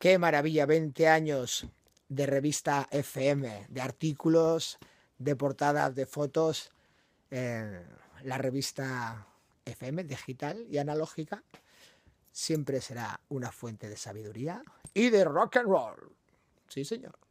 Qué maravilla, 20 años de revista FM, de artículos, de portadas, de fotos. Eh, la revista FM digital y analógica siempre será una fuente de sabiduría y de rock and roll. Sí, señor.